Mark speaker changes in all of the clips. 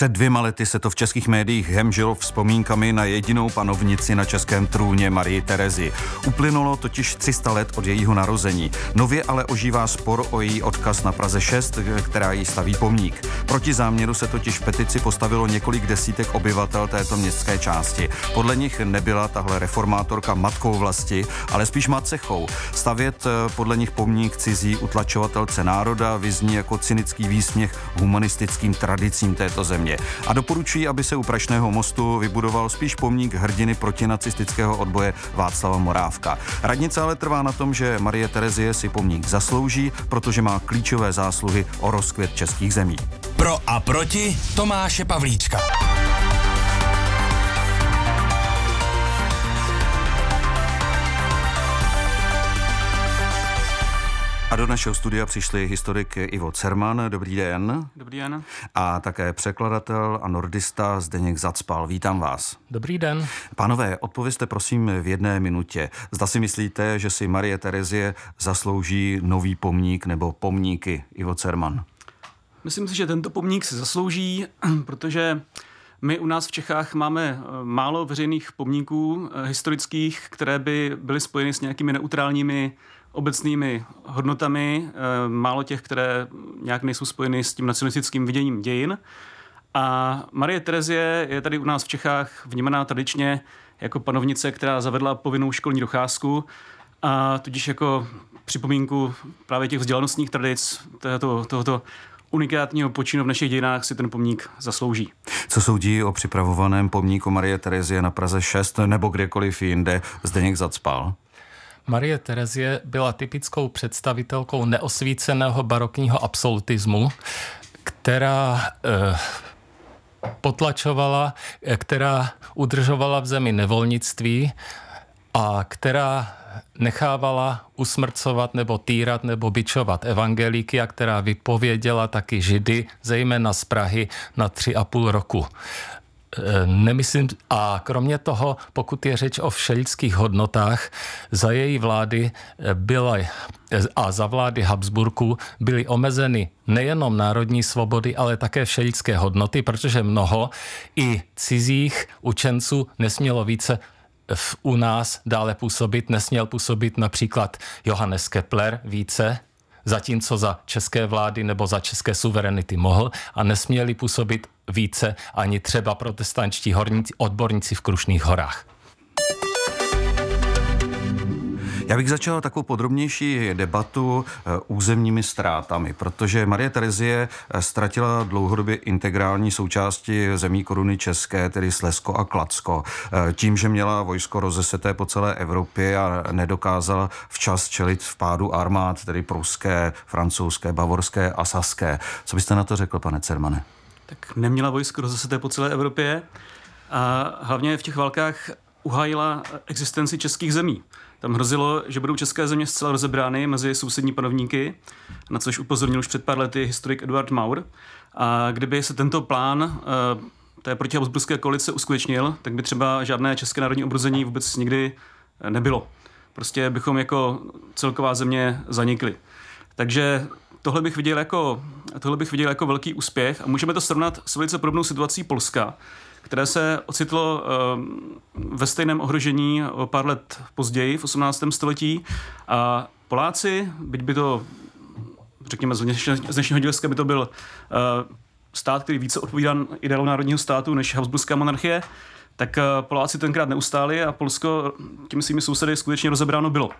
Speaker 1: Před dvěma lety se to v českých médiích hemžilo vzpomínkami na jedinou panovnici na českém trůně Marii Terezi. Uplynulo totiž 300 let od jejího narození. Nově ale ožívá spor o její odkaz na Praze 6, která jí staví pomník. Proti záměru se totiž petici postavilo několik desítek obyvatel této městské části. Podle nich nebyla tahle reformátorka matkou vlasti, ale spíš macechou. Stavět eh, podle nich pomník cizí utlačovatelce národa vyzní jako cynický výsměch humanistickým tradicím této země. Číně a doporučují, aby se u Prašného mostu vybudoval spíš pomník hrdiny protinacistického odboje Václava Morávka. Radnice ale trvá na tom, že Marie Terezie si pomník zaslouží, protože má klíčové zásluhy o rozkvět českých zemí.
Speaker 2: Pro a proti Tomáše Pavlíčka. do
Speaker 1: našeho studia přišli historik Ivo Cerman. Dobrý den. Dobrý den. A také překladatel a nordista Zdeněk Zacpal. Vítám vás. Dobrý den. Pánové, odpověste prosím v jedné minutě. Zda si myslíte, že si Marie Terezie zaslouží nový pomník nebo pomníky Ivo Cerman?
Speaker 3: Myslím si, že tento pomník si zaslouží, protože my u nás v Čechách máme eh, málo veřejných pomníků eh, historických, které by byly spojeny s nějakými neutrálními obecnými hodnotami, eh, málo těch, které nějak nejsou spojeny s tím nacionalistickým viděním dějin. A Marie Terezie je tady u nás v Čechách vnímaná tradičně jako panovnice, která zavedla povinnou školní docházku a tudíž jako připomínku právě těch vzdělanostních tradic tohoto, tohoto unikátního počinu v našich dějinách si ten pomník
Speaker 1: zaslouží. Co soudí o připravovaném pomníku Marie Terezie na Praze 6 nebo kdekoliv jinde Zdeněk Zacpal?
Speaker 2: Marie Terezie byla typickou představitelkou neosvíceného barokního absolutismu, která eh, potlačovala, eh, která udržovala v zemi nevolnictví a která nechávala usmrcovat nebo týrat nebo bičovat evangelíky a která vypověděla taky židy, zejména z Prahy, na tři a půl roku. Eh, nemyslím, a kromě toho, pokud je řeč o všelidských hodnotách, za její vlády eh, byla eh, a za vlády Habsburků byly omezeny nejenom národní svobody, ale také všelidské hodnoty, protože mnoho i cizích učenců nesmělo více v, u nás dále působit, nesměl působit například Johannes Kepler více, zatímco za české vlády nebo za české suverenity mohl a nesměli působit více ani třeba protestančtí horníci, odborníci v Krušných horách.
Speaker 1: Já bych začal takovou podrobnější debatu eh, územními ztrátami, protože Marie Terezie eh, ztratila dlouhodobě integrální součásti zemí koruny české, tedy Slesko a Klacko. Eh, tím, že měla vojsko rozeseté po celé Evropě a nedokázala včas čelit v pádu armád, tedy pruské, francouzské, bavorské a saské. Co byste na to řekl, pane Cermane?
Speaker 3: tak neměla vojsko rozeseté po celé Evropě a hlavně v těch válkách uhájila existenci českých zemí. Tam hrozilo, že budou české země zcela rozebrány mezi sousední panovníky, na což upozornil už před pár lety historik Eduard Maur. A kdyby se tento plán eh, té protihabsburské koalice uskutečnil, tak by třeba žádné české národní obrození vůbec nikdy eh, nebylo. Prostě bychom jako celková země zanikli. Takže tohle bych viděl jako, tohle bych viděl jako velký úspěch a můžeme to srovnat s velice podobnou situací Polska, které se ocitlo eh, ve stejném ohrožení o pár let později, v 18. století. A Poláci, byť by to, řekněme, z dnešního hlediska by to byl eh, stát, který více odpovídá ideálu národního státu než Habsburská monarchie, tak eh, Poláci tenkrát neustáli a Polsko těmi svými sousedy skutečně rozebráno bylo.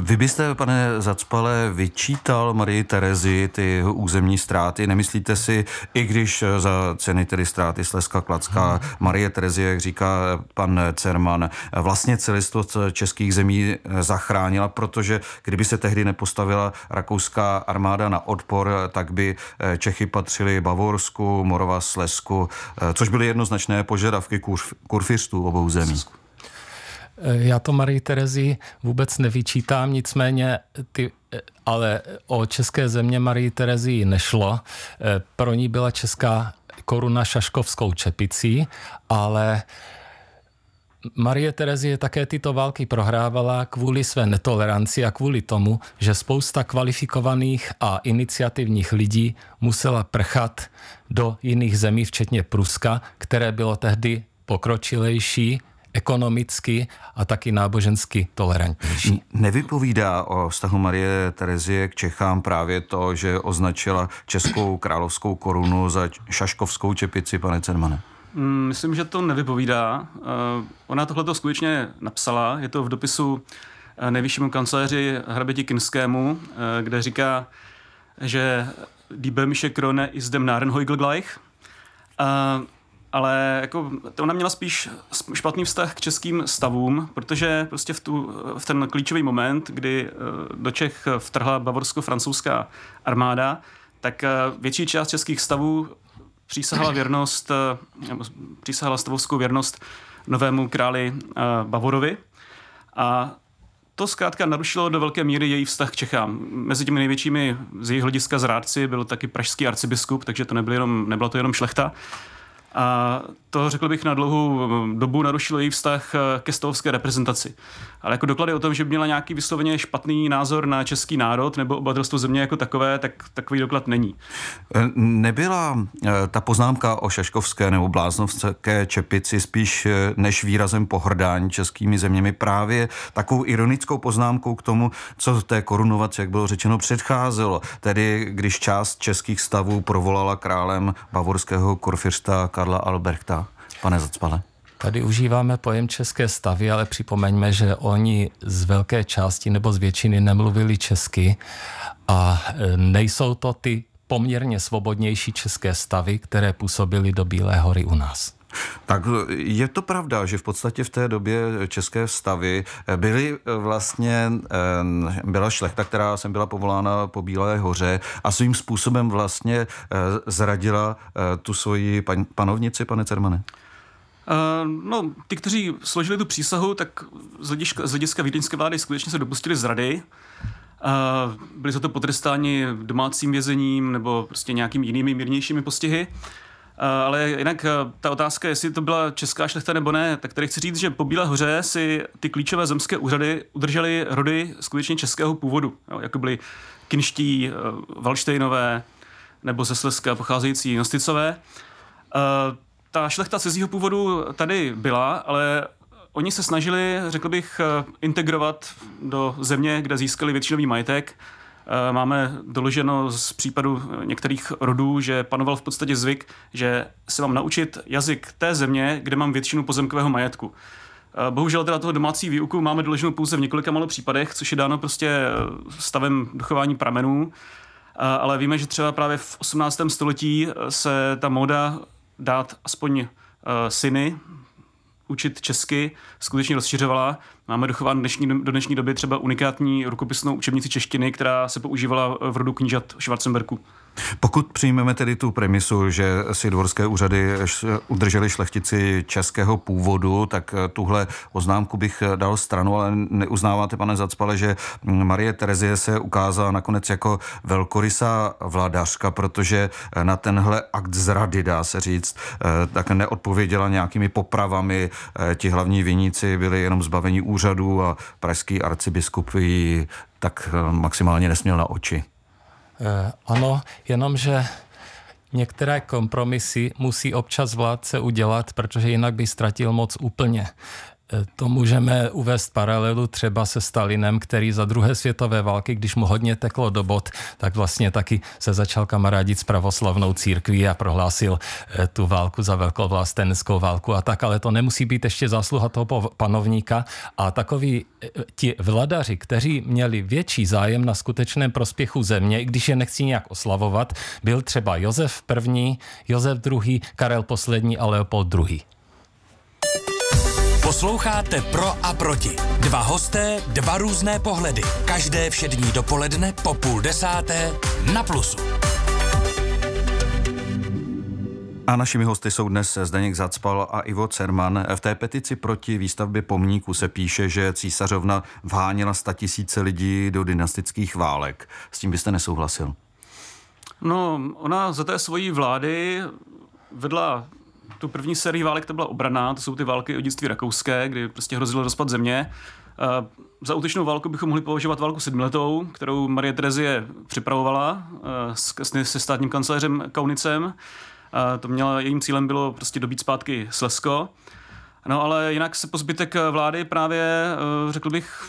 Speaker 1: Vy byste, pane Zacpale, vyčítal Marii Terezi ty územní ztráty. Nemyslíte si, i když eh, za ceny tedy ztráty Sleska Klacka, hmm. Marie Terezie, jak říká pan Cerman, vlastně celistvost českých zemí eh, zachránila, protože kdyby se tehdy nepostavila rakouská armáda na odpor, tak by eh, Čechy patřili Bavorsku, Morova, Slesku, což byly jednoznačné požadavky kurf, kurfirstů obou zemí.
Speaker 2: Eh, já to Marii Terezi vůbec nevyčítám, nicméně ty, eh, ale o české země Marii Terezi nešlo. Eh, pro ní byla česká koruna šaškovskou čepicí, ale Marie Terezie také tyto války prohrávala kvůli své netoleranci a kvůli tomu, že spousta kvalifikovaných a iniciativních lidí musela prchat do jiných zemí, včetně Pruska, které bylo tehdy pokročilejší ekonomicky a taky nábožensky tolerantnější.
Speaker 1: Nevypovídá o vztahu Marie Terezie k Čechám právě to, že označila českou královskou korunu za šaškovskou čepici, pane Cermane?
Speaker 3: Mm, myslím, že to nevypovídá. Eh, ona tohle to skutečně napsala. Je to v dopisu eh, nejvyššímu kanceláři hraběti Kinskému, eh, kde říká, že Die Böhmische Krone ist dem gleich ale jako ona měla spíš špatný vztah k českým stavům, protože prostě v, tu, v ten klíčový moment, kdy eh, do Čech vtrhla bavorsko-francouzská armáda, tak eh, větší část českých stavů přísahala věrnost, eh, přísahala stavovskou věrnost novému králi Bavorovi a to zkrátka narušilo do velké míry její vztah k Čechám. Mezi těmi největšími z jejich hlediska zrádci byl taky pražský arcibiskup, takže to nebyl jenom, nebyla to jenom šlechta, a to, řekl bych, na dlouhou dobu narušilo její vztah eh, ke stovské
Speaker 1: reprezentaci.
Speaker 3: Ale jako doklady o tom, že měla nějaký vysloveně špatný názor na český národ nebo obyvatelstvo země jako takové, tak takový doklad není.
Speaker 1: Eh, nebyla eh, ta poznámka o Šaškovské nebo Bláznovské čepici spíš než výrazem pohrdání českými zeměmi právě takovou ironickou poznámkou k tomu, co té korunovaci, jak bylo řečeno, předcházelo. Tedy když část českých stavů provolala králem bavorského korfirsta Karla Alberta, pane Zacpale?
Speaker 2: Tady užíváme pojem české stavy, ale připomeňme, že oni z velké části nebo z většiny nemluvili česky a e, nejsou to ty poměrně svobodnější české stavy, které působily do Bílé hory u nás.
Speaker 1: Tak je to pravda, že v podstatě v té době české vstavy eh, byly eh, vlastně, eh, byla šlechta, která jsem byla povolána po Bílé hoře a svým způsobem vlastně zradila tu svoji pan, panovnici, pane Cermane. No, ty, kteří složili tu přísahu, tak
Speaker 3: z hlediska, z hlediska vídeňské vlády skutečně se dopustili zrady. Byli za to potrestáni domácím vězením nebo prostě nějakými jinými mírnějšími postihy. Eh, ale jinak eh, ta otázka, jestli to byla česká šlechta nebo ne, tak tady chci říct, že po Bílé hoře si ty klíčové zemské úřady udržely rody skutečně českého původu, jo, jako byly kinští, valštejnové eh, nebo ze Slezska pocházející nosticové. Ta šlechta cizího původu tady byla, ale oni se snažili, řekl bych, integrovat do země, kde získali většinový majetek, Eh, máme doloženo z případu některých rodů, že panoval v podstatě zvyk, že se mám naučit jazyk té země, kde mám většinu pozemkového majetku. Eh, bohužel teda toho domácí výuku máme doloženo pouze v několika malo případech, což je dáno prostě eh, stavem dochování pramenů, ale víme, že třeba právě v 18. století se ta moda dát aspoň syny učit česky skutečně rozšiřovala. Máme dochován dnešní, do dnešní doby třeba unikátní rukopisnou učebnici češtiny, která se používala v rodu knížat Schwarzenberku.
Speaker 1: Pokud přijmeme tedy tu premisu, že si dvorské úřady udrželi šlechtici českého původu, tak eh, tuhle oznámku bych eh, dal stranu, ale neuznáváte, pane Zacpale, že hm, Marie Terezie se ukázala nakonec jako velkorysá vladařka, protože eh, na tenhle akt zrady, dá se říct, tak neodpověděla nějakými popravami. Ti hlavní viníci byli jenom zbaveni úřadů a pražský arcibiskup ji tak maximálně nesměl na oči.
Speaker 2: Eh, ano, jenomže některé kompromisy musí občas vládce udělat, protože jinak by ztratil moc úplně. To můžeme uvést paralelu třeba se Stalinem, který za druhé světové války, když mu hodně teklo do bod, tak vlastně taky se začal kamarádit s pravoslavnou církví a prohlásil eh, tu válku za velkovlastenskou válku a tak, ale to nemusí být ještě zásluha toho panovníka a takový eh, ti vladaři, kteří měli větší zájem na skutečném prospěchu země, i když je nechci nějak oslavovat, byl třeba Josef I., Josef II., Karel poslední a Leopold II. Posloucháte Pro a proti. Dva hosté, dva různé pohledy. Každé všední dopoledne po půl desáté na Plusu.
Speaker 1: A našimi hosty jsou dnes Zdeněk Zacpal a Ivo Cerman. V té petici proti výstavbě pomníku se píše, že císařovna vháněla tisíce lidí do dynastických válek. S tím byste nesouhlasil?
Speaker 3: No, ona za té svojí vlády vedla tu první sérii válek to byla obraná, to jsou ty války o dětství rakouské, kdy prostě hrozil rozpad země. Uh, za útečnou válku bychom mohli považovat válku sedmiletou, kterou Marie Terezie připravovala uh, s, se státním kancelářem Kaunicem. Uh, to měla, jejím cílem bylo prostě dobít zpátky Slesko. No ale jinak se po zbytek vlády právě, řekl bych,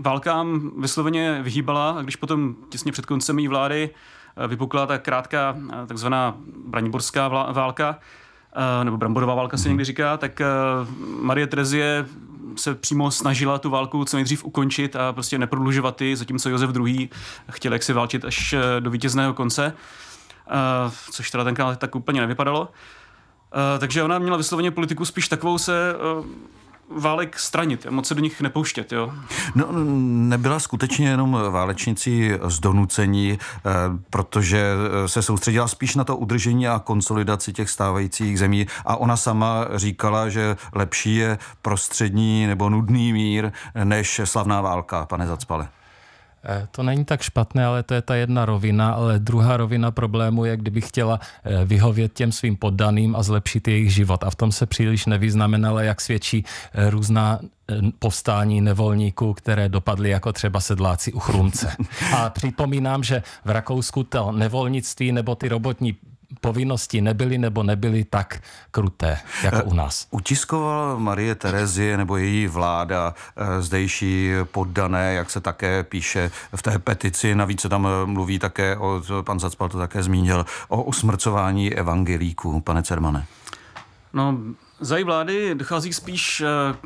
Speaker 3: válkám vysloveně vyhýbala a když potom těsně před koncem její vlády Eh, vypukla ta krátká eh, takzvaná braniborská válka, eh, nebo bramborová válka se mhm. někdy říká, tak Marie Terezie se přímo snažila tu válku co nejdřív ukončit a prostě neprodlužovat ji, zatímco Josef II. chtěl jaksi válčit až do vítězného konce, což teda tenkrát tak úplně nevypadalo. Takže ona měla vysloveně politiku spíš takovou se válek stranit, moc se do nich nepouštět. Jo?
Speaker 1: No, nebyla skutečně jenom válečnicí z donucení, eh, protože eh, se soustředila spíš na to udržení a konsolidaci těch stávajících zemí a ona sama říkala, že lepší je prostřední nebo nudný mír než slavná válka, pane Zacpale.
Speaker 2: Eh, to není tak špatné, ale to je ta jedna rovina, ale druhá rovina problému je, kdyby chtěla eh, vyhovět těm svým poddaným a zlepšit jejich život. A v tom se příliš nevyznamenala, jak svědčí eh, různá povstání nevolníků, které dopadly jako třeba sedláci u Chrumce. A připomínám, že v Rakousku to nevolnictví nebo ty robotní povinnosti nebyly nebo nebyly tak kruté, jako eh, u nás.
Speaker 1: Utiskoval Marie Terezie nebo její vláda eh, zdejší poddané, jak se také píše v té petici, navíc se tam eh, mluví také, o, pan Zacpal to také zmínil, o usmrcování evangelíků, pane Cermane.
Speaker 3: No, za její vlády dochází spíš, eh,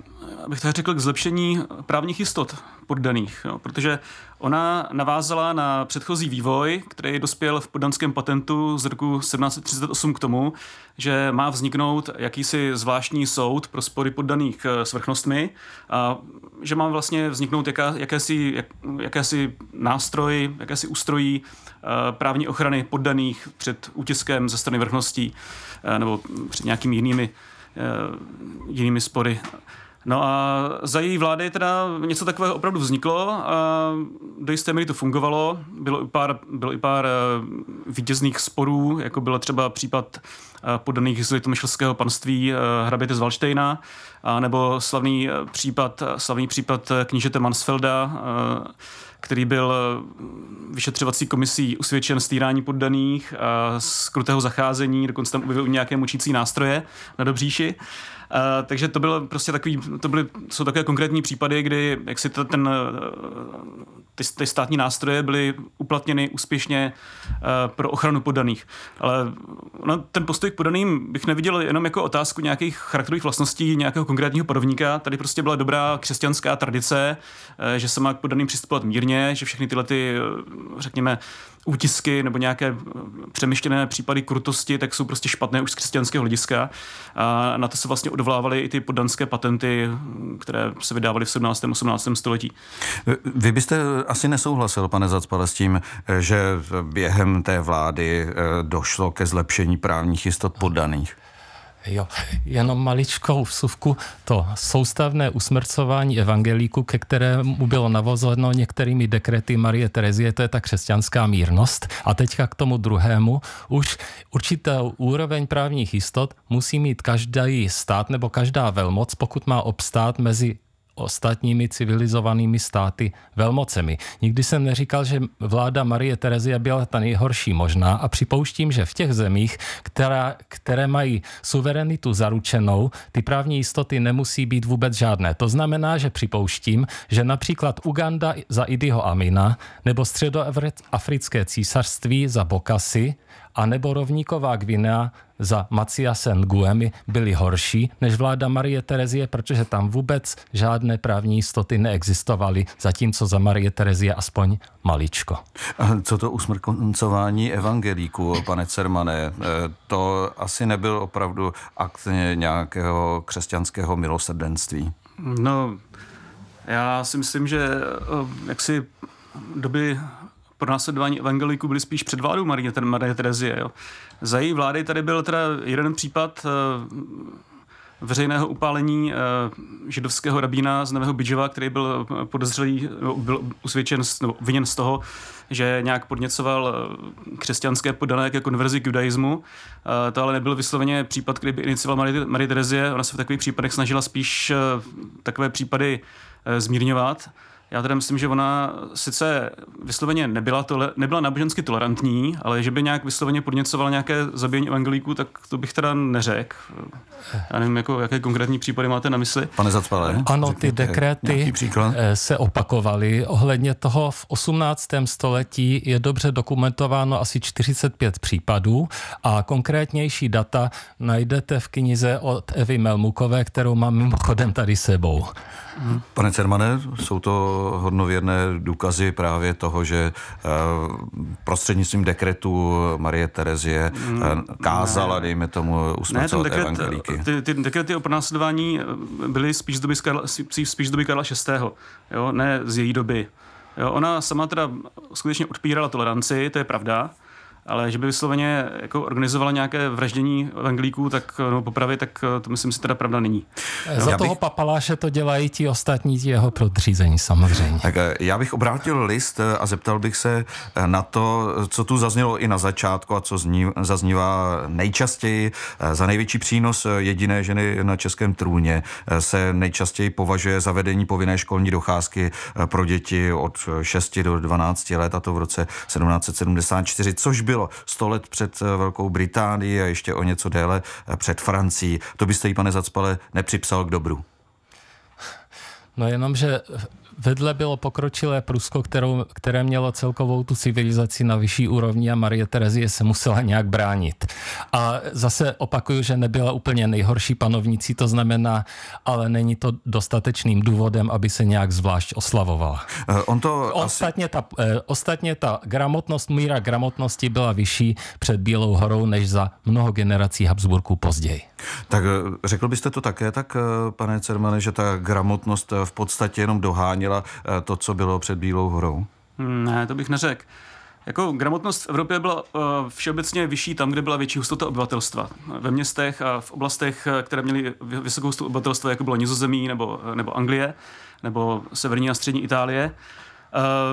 Speaker 3: abych tak řekl, k zlepšení právních jistot poddaných, jo, protože ona navázala na předchozí vývoj, který dospěl v poddanském patentu z roku 1738 k tomu, že má vzniknout jakýsi zvláštní soud pro spory poddaných eh, svrchnostmi a že mám vlastně vzniknout jaká, jakési, jak, jakési nástroj, jakési ústrojí eh, právní ochrany poddaných před útiskem ze strany vrchností eh, nebo před nějakými jinými, eh, jinými spory. No a za její vlády teda něco takového opravdu vzniklo a do jisté míry to fungovalo. Bylo i pár, bylo i pár eh, vítězných sporů, jako byl třeba případ eh, podaných z litomyšlského panství eh, hraběte z Valštejna, a nebo slavný případ, slavný případ knížete Mansfelda, který byl vyšetřovací komisí usvědčen stýrání poddaných, z krutého zacházení, dokonce tam objevil nějaké mučící nástroje na Dobříši. Eh, takže to bylo prostě takový, to byly, jsou takové konkrétní případy, kdy jak si to, ten, eh, ty, ty státní nástroje byly uplatněny úspěšně eh, pro ochranu podaných. Ale no, ten postoj k podaným bych neviděl jenom jako otázku nějakých charakterových vlastností nějakého konkrétního podovníka. Tady prostě byla dobrá křesťanská tradice, že se má k podaným přistupovat mírně, že všechny tyhle ty, řekněme, útisky nebo nějaké eh, přemýšlené případy krutosti, tak jsou prostě špatné už z křesťanského hlediska. A na to se vlastně odvolávaly i ty poddanské patenty, které se vydávaly v 17. a 18.
Speaker 1: století. Eh, vy byste asi nesouhlasil, pane Zacpale, s tím, eh, že během té vlády došlo ke zlepšení právních jistot
Speaker 2: poddaných? Jo, jenom maličkou vsuvku. To soustavné usmrcování evangelíku, ke kterému bylo navozeno některými dekrety Marie Terezie, to je ta křesťanská mírnost. A teďka k tomu druhému. Už určitou úroveň právních jistot musí mít každý stát nebo každá velmoc, pokud má obstát mezi ostatními civilizovanými státy velmocemi. Nikdy jsem neříkal, že vláda Marie Terezie byla ta nejhorší možná a připouštím, že v těch zemích, která, které mají suverenitu zaručenou, ty právní jistoty nemusí být vůbec žádné. To znamená, že připouštím, že například Uganda za Idiho Amina nebo středoafrické císařství za Bokasy anebo rovníková Gvinea za Maciasem Guemi byly horší než vláda Marie Terezie, protože tam vůbec žádné právní jistoty neexistovaly, zatímco za Marie Terezie aspoň maličko. Co to
Speaker 1: usmrkoncování evangelíků, pane Cermane, e, To asi nebyl opravdu akt nějakého křesťanského milosrdenství.
Speaker 3: No, já si myslím, že e, jak si doby pro následování evangeliků byli spíš před vládou Marie, Marie Terezie. Jo. Za její vlády tady byl teda jeden případ eh, veřejného upálení eh, židovského rabína z Nového Bidžova, který byl eh, podezřelý, byl usvědčen no, viněn z toho, že nějak podněcoval křesťanské podané ke konverzi k judaismu. To ale nebyl vysloveně případ, který by inicioval Marie Terezie. Ona se v takových případech snažila spíš takové případy zmírňovat. Já teda myslím, že ona sice vysloveně nebyla, tole, nebyla nábožensky tolerantní, ale že by nějak vysloveně podněcovala nějaké zabíjení evangelíků, tak to bych teda neřekl. Já nevím, jako, jaké konkrétní případy máte na mysli.
Speaker 1: Pane Zacpale.
Speaker 2: Ano, ty dekréty eh, se opakovaly. Ohledně toho v 18. století je dobře dokumentováno asi 45 případů a konkrétnější data najdete v knize od Evy Melmukové, kterou mám mimochodem tady sebou.
Speaker 1: Pane Cermane, jsou to hodnověrné důkazy právě toho, že eh, prostřednictvím dekretu Marie Terezie eh, mm, kázala, ne. dejme tomu, usmrcovat ne, dekret, evangelíky. Eh,
Speaker 3: ty, ty dekrety o pronásledování byly spíš z doby, Karla, spíš z doby Karla VI., jo? ne z její doby. Jo? Ona sama teda skutečně odpírala toleranci, to je pravda, ale že by vysloveně jako organizovala nějaké vraždění
Speaker 1: evangelíků tak, no, popravy, tak eh, to
Speaker 3: myslím si teda pravda není. No. Za bych... toho
Speaker 2: papaláše to dělají ti ostatní ti jeho prodřízení samozřejmě.
Speaker 1: Tak eh, já bych obrátil list a zeptal bych se na to, co tu zaznělo i na začátku a co zní, zaznívá nejčastěji. Za největší přínos jediné ženy na českém trůně se nejčastěji považuje zavedení povinné školní docházky pro děti od 6 do 12 let a to v roce 1774, což byl bylo 100 let před eh, Velkou Británií a ještě o něco déle eh, před Francií. To byste jí, pane Zacpale, nepřipsal k dobru.
Speaker 2: No jenom, že Vedle bylo pokročilé Prusko, kterou, které mělo celkovou tu civilizaci na vyšší úrovni a Marie Terezie se musela nějak bránit. A zase opakuju, že nebyla úplně nejhorší panovnicí, to znamená, ale není to dostatečným důvodem, aby se nějak zvlášť oslavovala. Eh, on to ostatně, asi... ta, eh, ostatně ta gramotnost, míra gramotnosti byla vyšší před Bílou horou než za mnoho generací Habsburků později.
Speaker 1: Tak eh, řekl byste to také, tak pane Cermane, že ta gramotnost v podstatě jenom doháněla změnila eh, to, co bylo před Bílou horou?
Speaker 3: Hmm, ne, to bych neřekl. Jako gramotnost v Evropě byla uh, všeobecně vyšší tam, kde byla větší hustota obyvatelstva. Ve městech a v oblastech, eh, které měly vysokou hustotu obyvatelstva, jako bylo Nizozemí nebo, nebo Anglie, nebo severní a střední Itálie.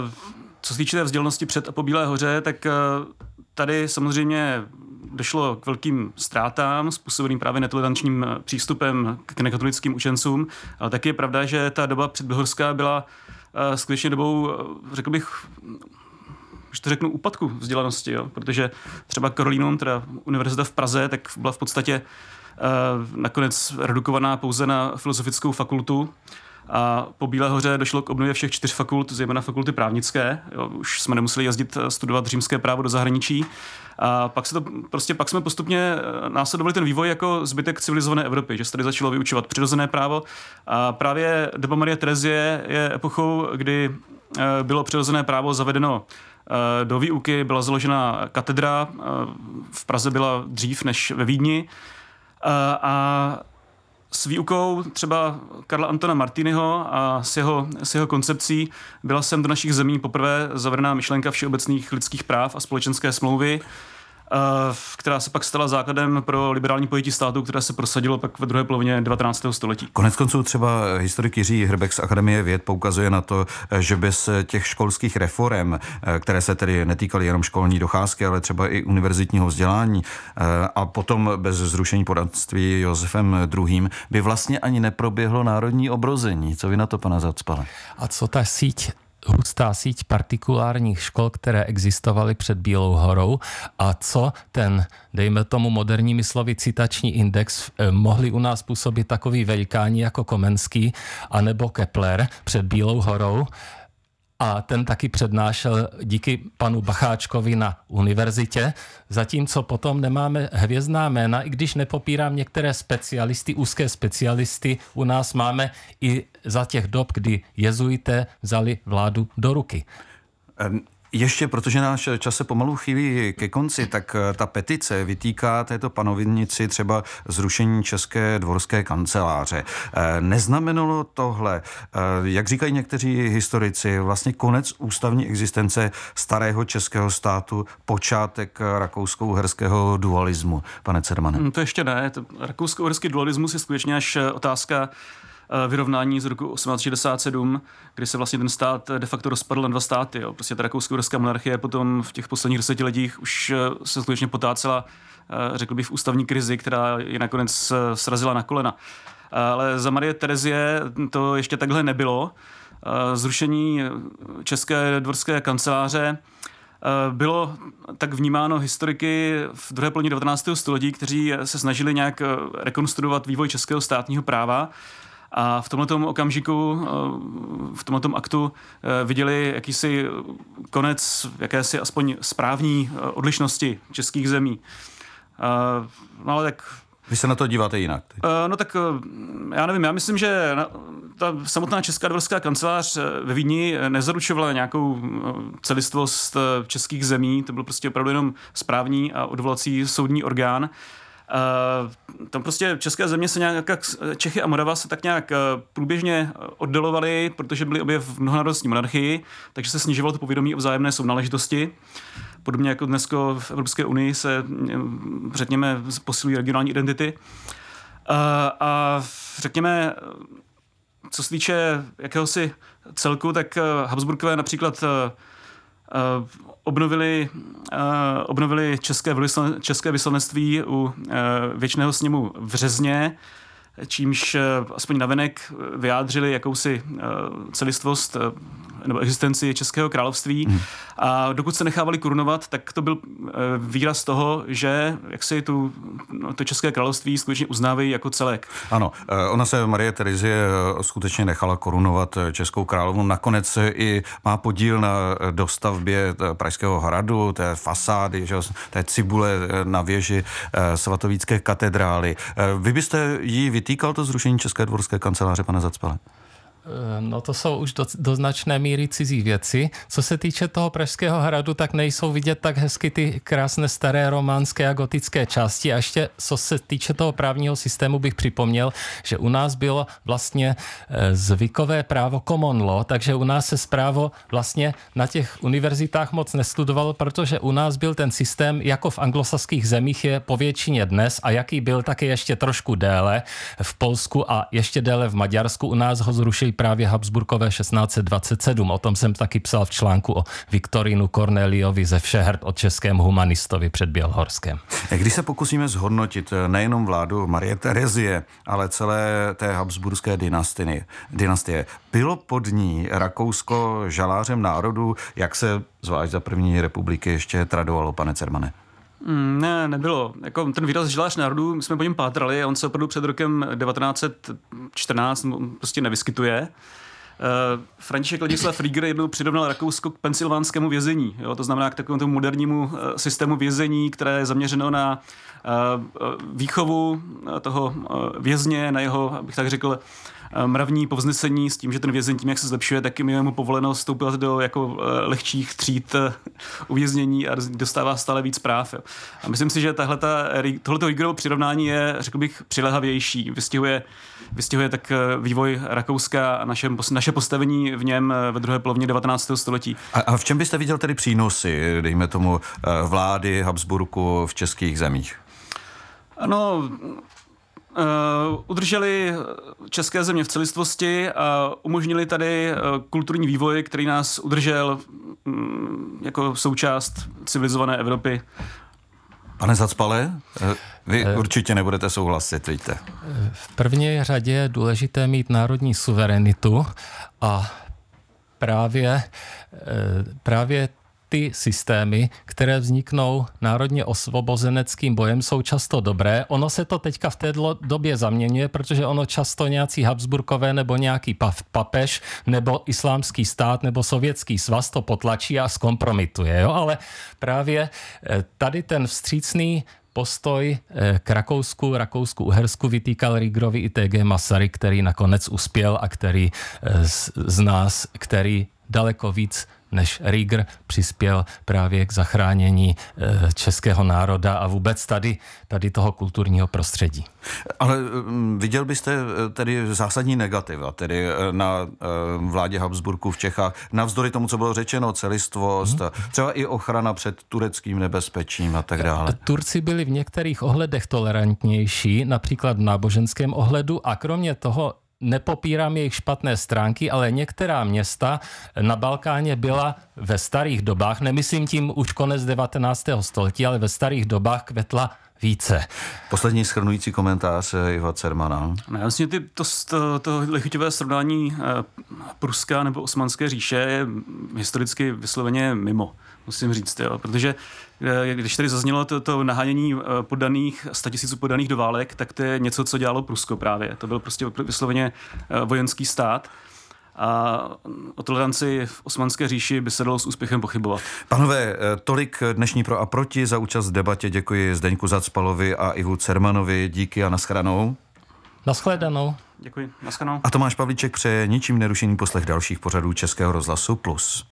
Speaker 3: Uh, co se týče té vzdělnosti před a po Bílé hoře, tak eh, tady samozřejmě došlo k velkým ztrátám způsobeným právě netolerančním eh, přístupem k nekatolickým učencům, ale taky je pravda, že ta doba předbohorská byla eh, skutečně dobou, řekl bych, že to řeknu, úpadku vzdělanosti, jo? protože třeba Karolínum, teda univerzita v Praze, tak byla v podstatě nakonec redukovaná pouze na filozofickou fakultu a po Bílé hoře došlo k obnově všech čtyř fakult, zejména fakulty právnické. Jo, už jsme nemuseli jezdit eh, studovat římské právo do zahraničí. A pak, se to, prostě pak jsme postupně eh, následovali ten vývoj jako zbytek civilizované Evropy, že se tady začalo vyučovat přirozené právo. A právě doba Marie Terezie je epochou, kdy eh, bylo přirozené právo zavedeno do výuky, byla založena katedra, v Praze byla dřív než ve Vídni. A s výukou třeba Karla Antona Martinyho a s jeho, s jeho koncepcí byla sem do našich zemí poprvé zavrná myšlenka všeobecných lidských práv a společenské smlouvy. Eh, která se pak stala základem pro liberální pojetí státu, které se prosadilo pak ve druhé polovině 19. století.
Speaker 1: Konec konců třeba historik Jiří Hrbek z Akademie věd poukazuje na to, že bez těch školských reform, eh, které se tedy netýkaly jenom školní docházky, ale třeba i univerzitního vzdělání eh, a potom bez zrušení poradství Josefem II. by vlastně ani neproběhlo národní obrození. Co vy na
Speaker 2: to, pana Zacpale? A co ta síť hustá síť partikulárních škol, které existovaly před Bílou horou a co ten, dejme tomu moderními slovy, citační index eh, mohli u nás působit takový velikáni jako Komenský anebo Kepler před Bílou horou, a ten taky přednášel díky panu Bacháčkovi na univerzitě, zatímco potom nemáme hvězdná jména, i když nepopírám některé specialisty, úzké specialisty, u nás máme i za těch dob, kdy jezuité vzali vládu do ruky. Ještě, protože
Speaker 1: náš čas se pomalu chýlí ke konci, tak eh, ta petice vytýká této panovinici třeba zrušení České dvorské kanceláře. Eh, neznamenalo tohle, eh, jak říkají někteří historici, vlastně konec ústavní existence starého českého státu, počátek rakousko-uherského dualismu, pane Cermane? Hm, to ještě
Speaker 3: ne, rakousko-uherský dualismus je skutečně až otázka Eh, vyrovnání z roku 1867, kdy se vlastně ten stát eh, de facto rozpadl na dva státy. Jo. Prostě ta rakousko-uherská monarchie potom v těch posledních desetiletích už eh, se skutečně potácela, řekl bych, v ústavní krizi, která ji nakonec srazila na kolena. Ale za Marie Terezie to ještě takhle nebylo. Zrušení České dvorské kanceláře bylo tak vnímáno historiky v druhé polovině 19. století, kteří se snažili nějak rekonstruovat vývoj českého státního práva a v tomto okamžiku, eh, v tomto aktu eh, viděli jakýsi konec jakési aspoň správní eh, odlišnosti českých zemí. No ale tak
Speaker 1: vy se na to díváte jinak? Teď.
Speaker 3: No tak já nevím, já myslím, že ta samotná Česká dvorská kancelář ve Vídni nezaručovala nějakou celistvost českých zemí, to byl prostě opravdu jenom správní a odvolací soudní orgán. Eh, tam prostě české země se nějak, eh, Čechy a Morava se tak nějak eh, průběžně oddalovaly, protože byly obě v mnohonárodní monarchii, takže se snižovalo to povědomí o vzájemné sounáležitosti. Podobně jako dnes v Evropské unii se, řekněme, posilují regionální identity. a řekněme, co se týče jakéhosi celku, tak Habsburkové například obnovili, uh, obnovili české, české vyslanectví u uh, věčného sněmu v Řezně, čímž uh, aspoň navenek vyjádřili jakousi uh, celistvost uh, nebo existenci Českého království. Hmm. A dokud se nechávali korunovat, tak to byl eh, výraz toho, že jak si tu, no, to České
Speaker 1: království skutečně uznávají jako celek. Ano, eh, ona se Marie Terezie eh, skutečně nechala korunovat Českou královnu. Nakonec i má podíl na dostavbě Pražského hradu, té fasády, že, té cibule na věži svatovícké katedrály. Vy byste jí vytýkal to zrušení České dvorské kanceláře, pane Zacpele?
Speaker 2: Eh, no to jsou už do, do značné míry cizí věci. Co se týče toho Pražského hradu, tak nejsou vidět tak hezky ty krásné staré románské a gotické části. A ještě co se týče toho právního systému bych připomněl, že u nás bylo vlastně eh, zvykové právo common law, takže u nás se právo vlastně na těch univerzitách moc nestudovalo, protože u nás byl ten systém, jako v anglosaských zemích je po většině dnes a jaký byl taky ještě trošku déle v Polsku a ještě déle v Maďarsku. U nás ho zrušili právě Habsburkové 1627. O tom jsem taky psal v článku o Viktorinu Corneliovi ze všehrd o českém humanistovi před Bělhorskem.
Speaker 1: Když se pokusíme zhodnotit eh, nejenom vládu Marie Terezie, ale celé té Habsburské dynastie, dynastie bylo pod ní Rakousko žalářem národů, jak se zvlášť za první republiky ještě tradovalo, pane Cermane?
Speaker 3: Mm, ne, nebylo. Jako ten výraz žilář národů, my jsme po něm pátrali on se opravdu před rokem 1914 prostě nevyskytuje. Uh, František Ladislav Rieger jednou přirovnal Rakousko k pensylvánskému vězení. Jo? To znamená k takovému tomu modernímu uh, systému vězení, které je zaměřeno na uh, výchovu toho vězně, na jeho, abych tak řekl, Eh, mravní povznesení s tím, že ten vězeň tím, jak se zlepšuje, tak jim je mu povoleno vstoupit do jako eh, lehčích tříd eh, uvěznění a dostává stále víc práv. Jo. A myslím si, že tahle tohleto Rigerovo přirovnání je, řekl bych, přilehavější. Vystihuje, vystihuje tak vývoj Rakouska a naše,
Speaker 1: naše postavení v něm ve druhé polovině
Speaker 3: 19. století.
Speaker 1: A, a v čem byste viděl tedy přínosy, dejme tomu, vlády Habsburku v českých zemích?
Speaker 3: Ano, Eh, udrželi eh, české země v celistvosti a umožnili tady eh, kulturní vývoj, který nás udržel mm, jako součást
Speaker 1: civilizované Evropy. Pane Zacpale, vy určitě nebudete souhlasit, víte.
Speaker 2: V první řadě je důležité mít národní suverenitu a právě, právě ty systémy, které vzniknou národně osvobozeneckým bojem, jsou často dobré. Ono se to teďka v té době zaměňuje, protože ono často nějací Habsburkové nebo nějaký papež nebo islámský stát nebo sovětský svaz to potlačí a zkompromituje. Jo? Ale právě eh, tady ten vstřícný postoj eh, k Rakousku, Rakousku-Uhersku vytýkal Rigrovi i TG Masary, který nakonec uspěl a který eh, z, z nás, který daleko víc než Rieger přispěl právě k zachránění eh, českého národa a vůbec tady, tady toho kulturního prostředí.
Speaker 1: Ale mm, viděl byste eh, tedy zásadní negativa, tedy eh, na vládě Habsburku v Čechách, navzdory tomu, co bylo řečeno, celistvost, hmm. třeba i ochrana před tureckým nebezpečím a tak dále.
Speaker 2: Turci byli v některých ohledech tolerantnější, například v náboženském ohledu a kromě toho nepopírám jejich špatné stránky, ale některá města na Balkáně byla ve starých dobách, nemyslím tím už konec 19. století, ale ve starých dobách kvetla více. Poslední schrnující
Speaker 1: komentář eh, Iva Cermana. Ne,
Speaker 3: vlastně ty, to, to, to lichotivé srovnání eh, Pruska nebo Osmanské říše je historicky vysloveně mimo musím říct, jo. protože eh, když tady zaznělo to, to nahánění eh, podaných, statisíců podaných do válek, tak to je něco, co dělalo Prusko právě. To byl prostě vysloveně eh, vojenský stát. A o toleranci v osmanské říši by se dalo s úspěchem pochybovat.
Speaker 1: Panové, tolik dnešní pro a proti. Za účast v debatě děkuji Zdeňku Zacpalovi a Ivu Cermanovi. Díky a naschranou.
Speaker 2: Naschledanou. Děkuji. Naschledanou.
Speaker 1: A Tomáš Pavlíček přeje ničím nerušený poslech dalších pořadů Českého rozhlasu Plus.